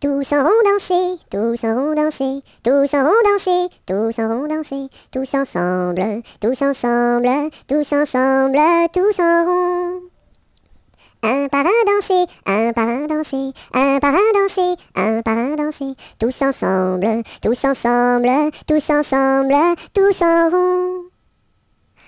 Tous auront danser, tous auront dansés, tous auront dansé, tous auront dansé, tous ensemble, tous ensemble, tous ensemble, tous en rond. Un par un danser, un par un danser, un par un danser, un par un danser, tous ensemble, tous ensemble, tous ensemble, tous en